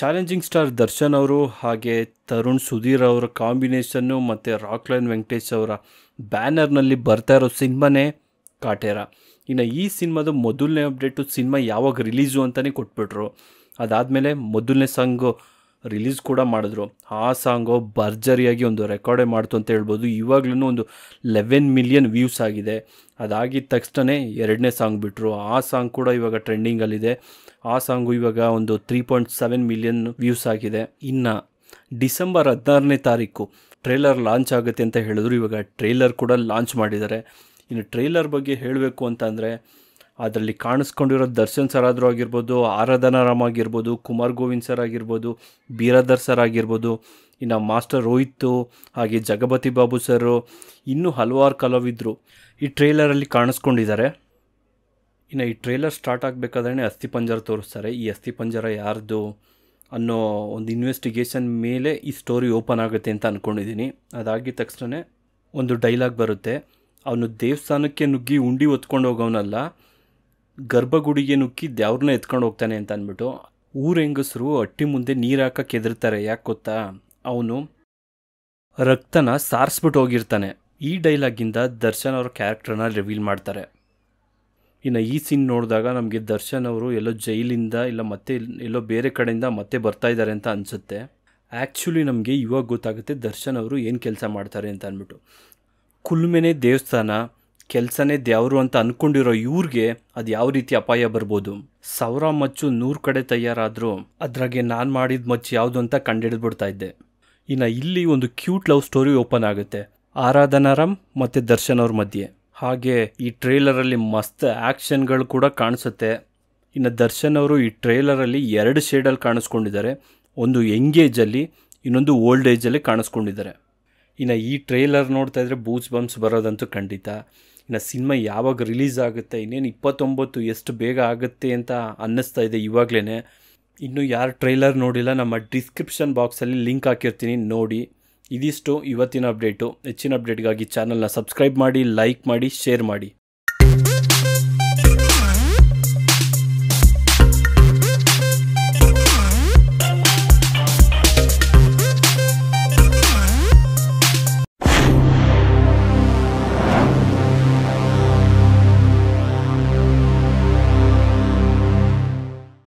challenging star Darshan ಅವರು ಹಾಗೆ ತರುಣ್ ಸುಧೀರ್ ಅವರ ಕಾಂಬಿನೇಷನ್ನು ಮತ್ತು ರಾಕ್ ಲೈನ್ ವೆಂಕಟೇಶ್ ಅವರ ಬ್ಯಾನರ್ನಲ್ಲಿ ಬರ್ತಾ ಇರೋ ಸಿನಿಮಾನೇ ಕಾಟೇರ ಇನ್ನು ಈ ಸಿನಿಮಾದ ಮೊದಲನೇ ಅಪ್ಡೇಟು ಸಿನಿಮಾ ಯಾವಾಗ ರಿಲೀಸು ಅಂತಲೇ ಕೊಟ್ಬಿಟ್ರು ಅದಾದಮೇಲೆ ಮೊದಲನೇ ಸಾಂಗು ರಿಲೀಸ್ ಕೂಡ ಮಾಡಿದ್ರು ಆ ಸಾಂಗು ಭರ್ಜರಿಯಾಗಿ ಒಂದು ರೆಕಾರ್ಡೇ ಮಾಡ್ತು ಅಂತ ಹೇಳ್ಬೋದು ಇವಾಗ್ಲೂ ಒಂದು ಲೆವೆನ್ ಮಿಲಿಯನ್ ವ್ಯೂಸ್ ಆಗಿದೆ ಅದಾಗಿದ್ದ ತಕ್ಷಣ ಎರಡನೇ ಸಾಂಗ್ ಬಿಟ್ಟರು ಆ ಸಾಂಗ್ ಕೂಡ ಇವಾಗ ಟ್ರೆಂಡಿಂಗಲ್ಲಿದೆ ಆ ಸಾಂಗು ಇವಾಗ ಒಂದು three point seven million views ಆಗಿದೆ ಇನ್ನು ಡಿಸೆಂಬರ್ ಹದಿನಾರನೇ ತಾರೀಕು ಟ್ರೇಲರ್ ಲಾಂಚ್ ಆಗುತ್ತೆ ಅಂತ ಹೇಳಿದ್ರು ಇವಾಗ ಟ್ರೇಲರ್ ಕೂಡ ಲಾಂಚ್ ಮಾಡಿದ್ದಾರೆ ಇನ್ನು ಟ್ರೇಲರ್ ಬಗ್ಗೆ ಹೇಳಬೇಕು ಅಂತಂದರೆ ಅದರಲ್ಲಿ ಕಾಣಿಸ್ಕೊಂಡಿರೋ ದರ್ಶನ್ ಸರ್ ಆದರೂ ಆಗಿರ್ಬೋದು ಆರಾಧನಾ ರಾಮ್ ಆಗಿರ್ಬೋದು ಕುಮಾರ್ ಗೋವಿಂದ್ ಸರ್ ಆಗಿರ್ಬೋದು ಬೀರಾದರ್ ಸರ್ ಆಗಿರ್ಬೋದು ಇನ್ನು ಮಾಸ್ಟರ್ ರೋಹಿತ್ ಹಾಗೆ ಜಗಪತಿ ಬಾಬು ಸರು ಇನ್ನೂ ಹಲವಾರು ಕಲಾವಿದರು ಈ ಟ್ರೇಲರಲ್ಲಿ ಕಾಣಿಸ್ಕೊಂಡಿದ್ದಾರೆ ಇನ್ನು ಈ ಟ್ರೇಲರ್ ಸ್ಟಾರ್ಟ್ ಆಗಬೇಕಾದ್ರೆ ಅಸ್ಥಿ ಪಂಜರ ತೋರಿಸ್ತಾರೆ ಈ ಅಸ್ಥಿ ಪಂಜರ ಯಾರ್ದು ಅನ್ನೋ ಒಂದು ಇನ್ವೆಸ್ಟಿಗೇಷನ್ ಮೇಲೆ ಈ ಸ್ಟೋರಿ ಓಪನ್ ಆಗುತ್ತೆ ಅಂತ ಅಂದ್ಕೊಂಡಿದ್ದೀನಿ ಅದಾಗಿದ ತಕ್ಷಣವೇ ಒಂದು ಡೈಲಾಗ್ ಬರುತ್ತೆ ಅವನು ದೇವಸ್ಥಾನಕ್ಕೆ ನುಗ್ಗಿ ಉಂಡಿ ಹೊತ್ಕೊಂಡು ಹೋಗೋನಲ್ಲ ಗರ್ಭಗುಡಿಗೆ ನುಕ್ಕಿ ದ್ಯಾವ್ರನ್ನ ಎತ್ಕೊಂಡು ಹೋಗ್ತಾನೆ ಅಂತ ಅಂದ್ಬಿಟ್ಟು ಊರ ಹೆಂಗಸರು ಅಟ್ಟಿ ಮುಂದೆ ನೀರು ಹಾಕ ಯಾಕೆ ಗೊತ್ತಾ ಅವನು ರಕ್ತನ ಸಾರಿಸ್ಬಿಟ್ಟು ಹೋಗಿರ್ತಾನೆ ಈ ಡೈಲಾಗಿಂದ ದರ್ಶನ್ ಅವ್ರ ಕ್ಯಾರೆಕ್ಟರ್ನ ರಿವೀಲ್ ಮಾಡ್ತಾರೆ ಇನ್ನು ಈ ಸೀನ್ ನೋಡಿದಾಗ ನಮಗೆ ದರ್ಶನ್ ಅವರು ಎಲ್ಲೋ ಜೈಲಿಂದ ಇಲ್ಲ ಮತ್ತೆ ಎಲ್ಲೋ ಬೇರೆ ಕಡೆಯಿಂದ ಮತ್ತೆ ಬರ್ತಾ ಇದ್ದಾರೆ ಅಂತ ಅನಿಸುತ್ತೆ ಆ್ಯಕ್ಚುಲಿ ನಮಗೆ ಇವಾಗ ಗೊತ್ತಾಗುತ್ತೆ ದರ್ಶನ್ ಅವರು ಏನು ಕೆಲಸ ಮಾಡ್ತಾರೆ ಅಂತ ಅಂದ್ಬಿಟ್ಟು ಕುಲ್ಮೆನೆ ದೇವಸ್ಥಾನ ಕೆಲಸನೇ ದೇವರು ಅಂತ ಅಂದ್ಕೊಂಡಿರೋ ಇವ್ರಿಗೆ ಅದು ಯಾವ ರೀತಿ ಅಪಾಯ ಬರ್ಬೋದು ಸಾವಿರ ಮಚ್ಚು ನೂರು ಕಡೆ ತಯಾರಾದರೂ ಅದ್ರಾಗೆ ನಾನು ಮಾಡಿದ ಮಚ್ಚು ಯಾವುದು ಅಂತ ಬಿಡ್ತಾ ಇದ್ದೆ ಇನ್ನು ಇಲ್ಲಿ ಒಂದು ಕ್ಯೂಟ್ ಲವ್ ಸ್ಟೋರಿ ಓಪನ್ ಆಗುತ್ತೆ ಆರಾಧನಾ ರಾಮ್ ಮತ್ತು ದರ್ಶನ್ ಅವ್ರ ಮಧ್ಯೆ ಹಾಗೆ ಈ ಟ್ರೇಲರಲ್ಲಿ ಮಸ್ತ್ ಆ್ಯಕ್ಷನ್ಗಳು ಕೂಡ ಕಾಣಿಸುತ್ತೆ ಇನ್ನು ದರ್ಶನ್ ಅವರು ಈ ಟ್ರೇಲರಲ್ಲಿ ಎರಡು ಶೇಡಲ್ಲಿ ಕಾಣಿಸ್ಕೊಂಡಿದ್ದಾರೆ ಒಂದು ಎಂಗೇಜಲ್ಲಿ ಇನ್ನೊಂದು ಓಲ್ಡ್ ಏಜಲ್ಲಿ ಕಾಣಿಸ್ಕೊಂಡಿದ್ದಾರೆ ಇನ್ನು ಈ ಟ್ರೇಲರ್ ನೋಡ್ತಾ ಇದ್ರೆ ಬೂಸ್ ಬಂಪ್ಸ್ ಬರೋದಂತೂ ಖಂಡಿತ ಇನ್ನು ಸಿನಿಮಾ ಯಾವಾಗ ರಿಲೀಸ್ ಆಗುತ್ತೆ ಇನ್ನೇನು ಇಪ್ಪತ್ತೊಂಬತ್ತು ಎಷ್ಟು ಬೇಗ ಆಗುತ್ತೆ ಅಂತ ಅನ್ನಿಸ್ತಾ ಇದೆ ಇವಾಗಲೇ ಇನ್ನು ಯಾರು ಟ್ರೈಲರ್ ನೋಡಿಲ್ಲ ನಮ್ಮ ಡಿಸ್ಕ್ರಿಪ್ಷನ್ ಬಾಕ್ಸಲ್ಲಿ ಲಿಂಕ್ ಹಾಕಿರ್ತೀನಿ ನೋಡಿ ಇದಿಷ್ಟು ಇವತ್ತಿನ ಅಪ್ಡೇಟು ಹೆಚ್ಚಿನ ಅಪ್ಡೇಟ್ಗಾಗಿ ಚಾನಲ್ನ ಸಬ್ಸ್ಕ್ರೈಬ್ ಮಾಡಿ ಲೈಕ್ ಮಾಡಿ ಶೇರ್ ಮಾಡಿ